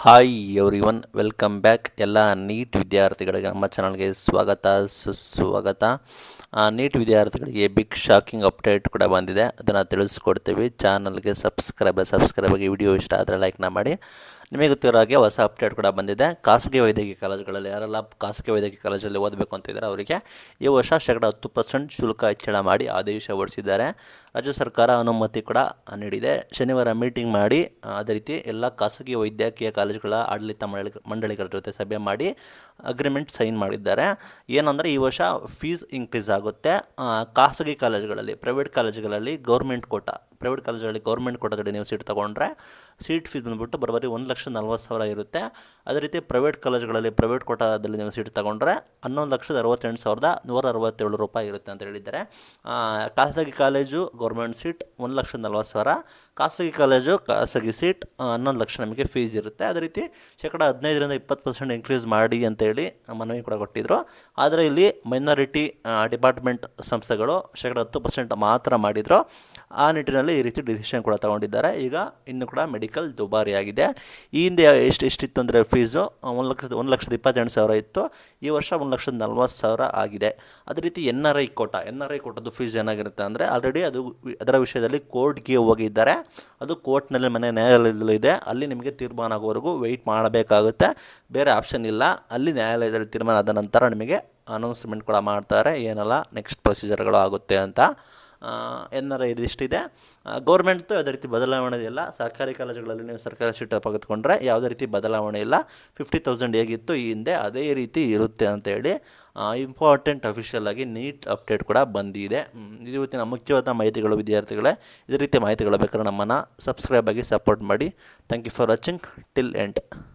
hi everyone welcome back ಎಲ್ಲ NEET ವಿದ್ಯಾರ್ಥಿಗಳಿಗೆ ನಮ್ಮ ಚಾನಲ್ಗೆ ಸ್ವಾಗತ ಸುಸ್ವಾಗತ ನೀಟ್ ವಿದ್ಯಾರ್ಥಿಗಳಿಗೆ ಬಿಗ್ ಶಾಕಿಂಗ್ ಅಪ್ಡೇಟ್ ಕೂಡ ಬಂದಿದೆ ಅದನ್ನು ತಿಳಿಸ್ಕೊಡ್ತೀವಿ ಚಾನಲ್ಗೆ ಸಬ್ಸ್ಕ್ರೈಬ್ ಸಬ್ಸ್ಕ್ರೈಬ್ ಆಗಿ ವಿಡಿಯೋ ಇಷ್ಟ ಆದರೆ ಲೈಕ್ನ ಮಾಡಿ ನಿಮಗೆ ಗೊತ್ತಿರೋ ಹಾಗೆ ಹೊಸ ಅಪ್ಡೇಟ್ ಕೂಡ ಬಂದಿದೆ ಖಾಸಗಿ ವೈದ್ಯಕೀಯ ಕಾಲೇಜುಗಳಲ್ಲಿ ಯಾರೆಲ್ಲ ಖಾಸಗಿ ವೈದ್ಯಕೀಯ ಕಾಲೇಜಲ್ಲಿ ಓದಬೇಕು ಅಂತಿದ್ದಾರೆ ಅವರಿಗೆ ಈ ವರ್ಷ ಶೇಕಡ ಹತ್ತು ಪರ್ಸೆಂಟ್ ಶುಲ್ಕ ಹೆಚ್ಚಳ ಮಾಡಿ ಆದೇಶ ಹೊರಡಿಸಿದ್ದಾರೆ ರಾಜ್ಯ ಸರ್ಕಾರ ಅನುಮತಿ ಕೂಡ ನೀಡಿದೆ ಶನಿವಾರ ಮೀಟಿಂಗ್ ಮಾಡಿ ಅದೇ ರೀತಿ ಎಲ್ಲ ಖಾಸಗಿ ವೈದ್ಯಕೀಯ ಕಾಲೇಜುಗಳ ಆಡಳಿತ ಮಂಡಳಿ ಮಂಡಳಿಗಳ ಜೊತೆ ಸಭೆ ಮಾಡಿ ಅಗ್ರಿಮೆಂಟ್ ಸೈನ್ ಮಾಡಿದ್ದಾರೆ ಏನಂದರೆ ಈ ವರ್ಷ ಫೀಸ್ ಇನ್ಕ್ರೀಸ್ ಆಗುತ್ತೆ ಖಾಸಗಿ ಕಾಲೇಜುಗಳಲ್ಲಿ ಪ್ರೈವೇಟ್ ಕಾಲೇಜುಗಳಲ್ಲಿ ಗೌರ್ಮೆಂಟ್ ಕೋಟ ಪ್ರೈವೇಟ್ ಕಾಲೇಜುಗಳಲ್ಲಿ ಗೌರ್ಮೆಂಟ್ ಕೋಟದಲ್ಲಿ ನೀವು ಸೀಟ್ ತೊಗೊಂಡ್ರೆ ಸೀಟ್ ಫೀಸ್ ಬಂದುಬಿಟ್ಟು ಬರೋಬ್ಬರಿ ಒಂದು ಲಕ್ಷ ನಲ್ವತ್ತು ಸಾವಿರ ಇರುತ್ತೆ ಅದೇ ರೀತಿ ಪ್ರೈವೇಟ್ ಕಾಲೇಜುಗಳಲ್ಲಿ ಪ್ರೈವೇಟ್ ಕೋಟಾದಲ್ಲಿ ನೀವು ಸೀಟ್ ತೊಗೊಂಡ್ರೆ ಹನ್ನೊಂದು ಲಕ್ಷದ ಅರವತ್ತೆಂಟು ಸಾವಿರದ ನೂರ ಅರವತ್ತೇಳು ರೂಪಾಯಿ ಇರುತ್ತೆ ಅಂತ ಹೇಳಿದ್ದಾರೆ ಖಾಸಗಿ ಕಾಲೇಜು ಗೌರ್ಮೆಂಟ್ ಸೀಟ್ ಒಂದು ಲಕ್ಷದ ನಲ್ವತ್ತು ಸಾವಿರ ಖಾಸಗಿ ಕಾಲೇಜು ಖಾಸಗಿ ಸೀಟ್ ಹನ್ನೊಂದು ಲಕ್ಷ ನಮಗೆ ಫೀಸ್ ಇರುತ್ತೆ ಅದೇ ರೀತಿ ಶೇಕಡ ಹದಿನೈದರಿಂದ ಇಪ್ಪತ್ತು ಪರ್ಸೆಂಟ್ ಇನ್ಕ್ರೀಸ್ ಮಾಡಿ ಅಂತೇಳಿ ಮನವಿ ಕೂಡ ಕೊಟ್ಟಿದ್ದರು ಆದರೆ ಇಲ್ಲಿ ಮೈನಾರಿಟಿ ಡಿಪಾರ್ಟ್ಮೆಂಟ್ ಸಂಸ್ಥೆಗಳು ಶೇಕಡ ಹತ್ತು ಪರ್ಸೆಂಟ್ ಮಾತ್ರ ಮಾಡಿದರು ಆ ನಿಟ್ಟಿನಲ್ಲಿ ಈ ರೀತಿ ಡಿಸಿಷನ್ ಕೂಡ ತಗೊಂಡಿದ್ದಾರೆ ಈಗ ಇನ್ನು ಕೂಡ ಮೆಡಿಕಲ್ ದುಬಾರಿಯಾಗಿದೆ ಈ ಹಿಂದೆ ಎಷ್ಟು ಎಷ್ಟಿತ್ತು ಅಂದರೆ ಫೀಸು ಒಂದು ಲಕ್ಷದ ಒಂದು ಲಕ್ಷದ ಇಪ್ಪತ್ತೆಂಟು ಸಾವಿರ ಇತ್ತು ಈ ವರ್ಷ ಒಂದು ಲಕ್ಷದ ನಲ್ವತ್ತು ಸಾವಿರ ಆಗಿದೆ ಅದೇ ರೀತಿ N R I quota N R I ಕೋಟದ್ದು ಫೀಸ್ ಏನಾಗಿರುತ್ತೆ ಅಂದರೆ ಆಲ್ರೆಡಿ ಅದು ಅದರ ವಿಷಯದಲ್ಲಿ ಕೋರ್ಟ್ಗೆ ಹೋಗಿದ್ದಾರೆ ಅದು ಕೋರ್ಟ್ನಲ್ಲಿ ಮನೆ ನ್ಯಾಯಾಲಯದಲ್ಲೂ ಇದೆ ಅಲ್ಲಿ ನಿಮಗೆ ತೀರ್ಮಾನ ಆಗೋವರೆಗೂ ವೆಯ್ಟ್ ಮಾಡಬೇಕಾಗುತ್ತೆ ಬೇರೆ ಆಪ್ಷನ್ ಇಲ್ಲ ಅಲ್ಲಿ ನ್ಯಾಯಾಲಯದಲ್ಲಿ ತೀರ್ಮಾನ ಆದ ನಂತರ ನಿಮಗೆ ಅನೌನ್ಸ್ಮೆಂಟ್ ಕೂಡ ಮಾಡ್ತಾರೆ ಏನಲ್ಲ ನೆಕ್ಸ್ಟ್ ಪ್ರೊಸೀಜರ್ಗಳು ಆಗುತ್ತೆ ಅಂತ ಏನಾರ ಇದಿಷ್ಟಿದೆ ಗೌರ್ಮೆಂಟ್ದು ಯಾವುದೇ ರೀತಿ ಬದಲಾವಣೆ ಇಲ್ಲ ಸರ್ಕಾರಿ ಕಾಲೇಜುಗಳಲ್ಲಿ ನೀವು ಸರ್ಕಾರಿ ಸೀಟ್ ಪಗೆದುಕೊಂಡ್ರೆ ಯಾವುದೇ ರೀತಿ ಬದಲಾವಣೆ ಇಲ್ಲ ಫಿಫ್ಟಿ ತೌಸಂಡ್ ಹೇಗಿತ್ತು ಈ ಹಿಂದೆ ಅದೇ ರೀತಿ ಇರುತ್ತೆ ಅಂತೇಳಿ ಇಂಪಾರ್ಟೆಂಟ್ ಅಫಿಷಿಯಲ್ ಆಗಿ ನೀಟ್ ಅಪ್ಡೇಟ್ ಕೂಡ ಬಂದಿದೆ ಇದು ಇವತ್ತಿನ ಮುಖ್ಯವಾದ ಮಾಹಿತಿಗಳು ವಿದ್ಯಾರ್ಥಿಗಳೇ ಇದೇ ರೀತಿ ಮಾಹಿತಿಗಳು ಬೇಕಾದ್ರೆ ನಮ್ಮನ್ನು ಸಬ್ಸ್ಕ್ರೈಬ್ ಆಗಿ ಸಪೋರ್ಟ್ ಮಾಡಿ thank you for watching till end